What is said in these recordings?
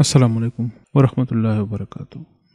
असलकम वरहमल वर्क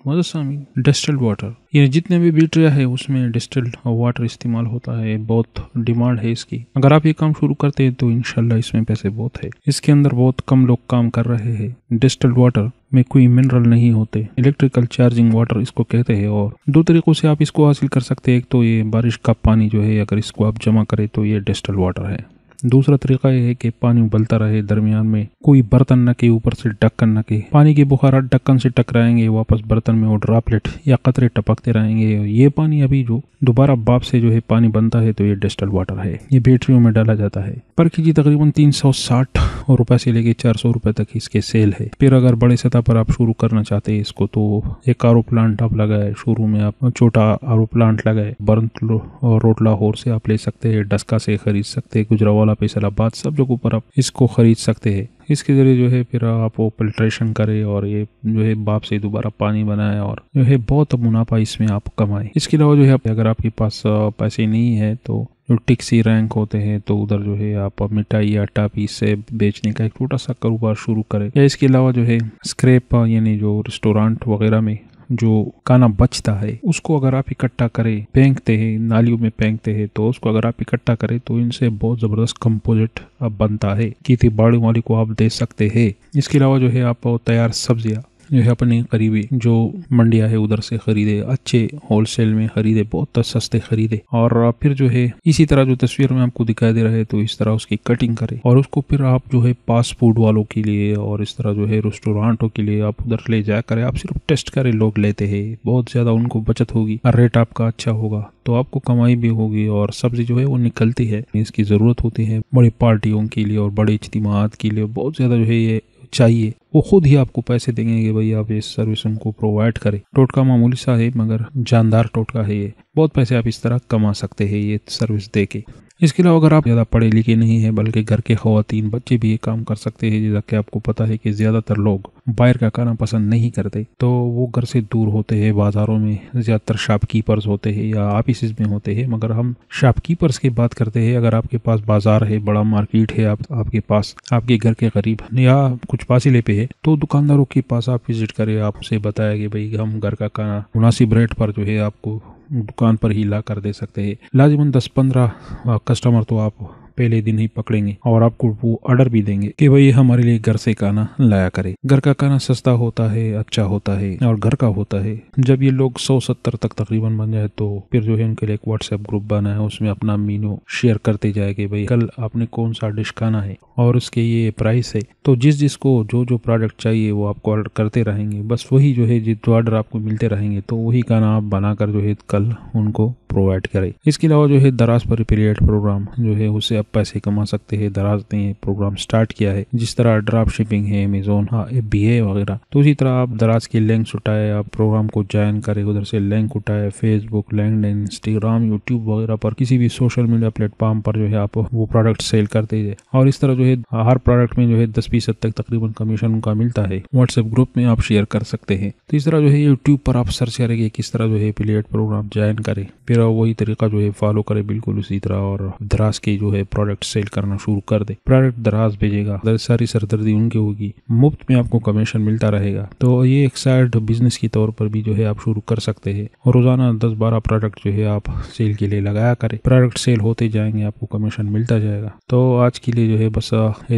मदद सामीन वाटर ये जितने भी बीटरिया है उसमें डिस्टल्ड वाटर इस्तेमाल होता है बहुत डिमांड है इसकी अगर आप ये काम शुरू करते हैं तो इनशाला इसमें पैसे बहुत है इसके अंदर बहुत कम लोग काम कर रहे हैं डिस्टल्ड वाटर में कोई मिनरल नहीं होते इलेक्ट्रिकल चार्जिंग वाटर इसको कहते हैं और दो तरीकों से आप इसको हासिल कर सकते हैं एक तो ये बारिश का पानी जो है अगर इसको आप जमा करें तो ये डिस्टल वाटर है दूसरा तरीका यह है कि पानी उबलता रहे दरमियान में कोई बर्तन न के ऊपर से ढक्कन न के पानी के बुखार ढक्कन से टकराएंगे वापस बर्तन में वो ड्रॉपलेट या कतरे टपकते रहेंगे ये पानी अभी जो दोबारा बाप से जो है पानी बनता है तो ये डिजिटल वाटर है ये बैटरियों में डाला जाता है पर के जी तकरीबन तीन सौ साठ रुपए से लेके चार सौ रुपए तक इसके सेल है फिर अगर बड़े सतह पर आप शुरू करना चाहते हैं इसको तो एक आरो प्लांट आप लगाए शुरू में आप छोटा आरो प्लांट लगाए बर्न रोटला होर से आप ले सकते हैं डस्का से खरीद सकते हैं गुजरावाला वाला बाद सब जगह पर आप इसको ख़रीद सकते हैं इसके ज़रिए जो है फिर आप वो फिल्ट्रेशन करें और ये जो है बाप से दोबारा पानी बनाए और जो है बहुत मुनाफा इसमें आप कमाएं इसके अलावा जो है अगर आपके पास पैसे नहीं है तो जो टिक्सी रैंक होते हैं तो उधर जो है आप मिठाई आटा पीस से बेचने का एक छोटा सा कारोबार शुरू करें या इसके अलावा जो है स्क्रेप यानी जो रेस्टोरेंट वगैरह में जो काना बचता है उसको अगर आप इकट्ठा करें फेंकते हैं नालियों में फेंकते हैं तो उसको अगर आप इकट्ठा करें तो इनसे बहुत ज़बरदस्त कंपोजिट बनता है किसी बाड़ी वाली को आप दे सकते हैं इसके अलावा जो है आप तैयार सब्जियाँ जो है अपने करीबी जो मंडिया है उधर से खरीदे अच्छे होलसेल में खरीदे बहुत सस्ते खरीदे और फिर जो है इसी तरह जो तस्वीर में आपको दिखाई दे रहा है तो इस तरह उसकी कटिंग करे और उसको फिर आप जो है पासपोर्ट वालों के लिए और इस तरह जो है रेस्टोरेंटों के लिए आप उधर ले जाया करें आप सिर्फ टेस्ट करें लोग लेते हैं बहुत ज़्यादा उनको बचत होगी और रेट आपका अच्छा होगा तो आपको कमाई भी होगी और सब्जी जो है वो निकलती है इसकी ज़रूरत होती है बड़ी पार्टियों के लिए और बड़े इज्तम के लिए बहुत ज़्यादा जो है ये चाहिए वो खुद ही आपको पैसे देंगे कि भाई आप इस सर्विस उनको प्रोवाइड करें टोटका मामूली सा है मगर जानदार टोटका है ये बहुत पैसे आप इस तरह कमा सकते हैं ये सर्विस दे के इसके अलावा अगर आप ज़्यादा पढ़े लिखे नहीं हैं बल्कि घर के खातन बच्चे भी ये काम कर सकते हैं जैसा कि आपको पता है कि ज़्यादातर लोग बाहर का खाना पसंद नहीं करते तो वो घर से दूर होते हैं बाज़ारों में ज़्यादातर शॉपकीपर्स होते हैं या ऑफिस में होते हैं मगर हम शॉपकीपर्स की बात करते हैं अगर आपके पास बाज़ार है बड़ा मार्केट है आप, आपके पास आपके घर के करीब या कुछ फासिले पे है तो दुकानदारों के पास आप विजिट करें आपसे बताया कि भाई हम घर का खाना मुनासिब रेट पर जो है आपको दुकान पर ही ला कर दे सकते हैं लाजमन दस पंद्रह कस्टमर तो आप पहले दिन ही पकड़ेंगे और आपको वो ऑर्डर भी देंगे कि भाई हमारे लिए घर से खाना लाया करे घर का खाना सस्ता होता है अच्छा होता है और घर का होता है जब ये लोग सौ सत्तर तक तकरीबन बन जाए तो फिर जो है उनके लिए एक व्हाट्सएप ग्रुप बना है उसमें अपना मीनू शेयर करते जाए कि भाई कल आपने कौन सा डिश खाना है और उसके ये प्राइस है तो जिस जिसको जो जो प्रोडक्ट चाहिए वो आपको ऑर्डर करते रहेंगे बस वही जो है जो ऑर्डर आपको मिलते रहेंगे तो वही खाना आप बनाकर जो है कल उनको प्रोवाइड करें इसके अलावा जो है दराज पर पीरियड प्रोग्राम जो है उसे आप पैसे कमा सकते हैं दराज ने प्रोग्राम स्टार्ट किया है जिस तरह ड्राप शिपिंग है अमेजोन एफ बी ए वगैरह तो उसी तरह आप दराज के लिंक उठाए आप प्रोग्राम को ज्वाइन करें उधर से लिंक उठाए फेसबुक लैंड इंस्टाग्राम यूट्यूब वगैरह पर किसी भी सोशल मीडिया प्लेटफॉर्म पर जो है आप वो प्रोडक्ट सेल करते हैं और इस तरह जो है हर प्रोडक्ट में जो है दस फीसद तक तकरीबन कमीशन उनका मिलता है व्हाट्सएप ग्रुप में आप शेयर कर सकते हैं तो इस तरह जो है यूट्यूब पर आप सर्च करेंगे किस तरह जो है प्लेट प्रोग्राम ज्वाइन करें फिर वही तरीका जो है फॉलो करें बिल्कुल उसी तरह और दराज के जो है प्रोडक्ट सेल करना शुरू कर दे प्रोडक्ट दराज भेजेगा सारी सरदर्दी उनकी होगी मुफ्त में आपको कमीशन मिलता रहेगा तो ये एक साइड बिजनेस के तौर पर भी जो है आप शुरू कर सकते हैं और रोजाना दस बारह प्रोडक्ट जो है आप सेल के लिए लगाया करें प्रोडक्ट सेल होते जाएंगे आपको कमीशन मिलता जाएगा तो आज के लिए जो है बस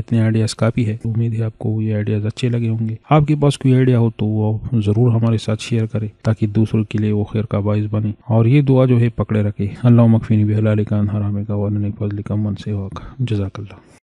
इतने आइडियाज काफ़ी है उम्मीद है आपको ये आइडियाज अच्छे लगे होंगे आपके पास कोई आइडिया हो तो वो ज़रूर हमारे साथ शेयर करें ताकि दूसरों के लिए वो खैर का बायस बने और ये दुआ जो है पकड़े रखे अल्लाह मकफिनी बहला खान हरामे का वन फजल का मन سواك جزاك الله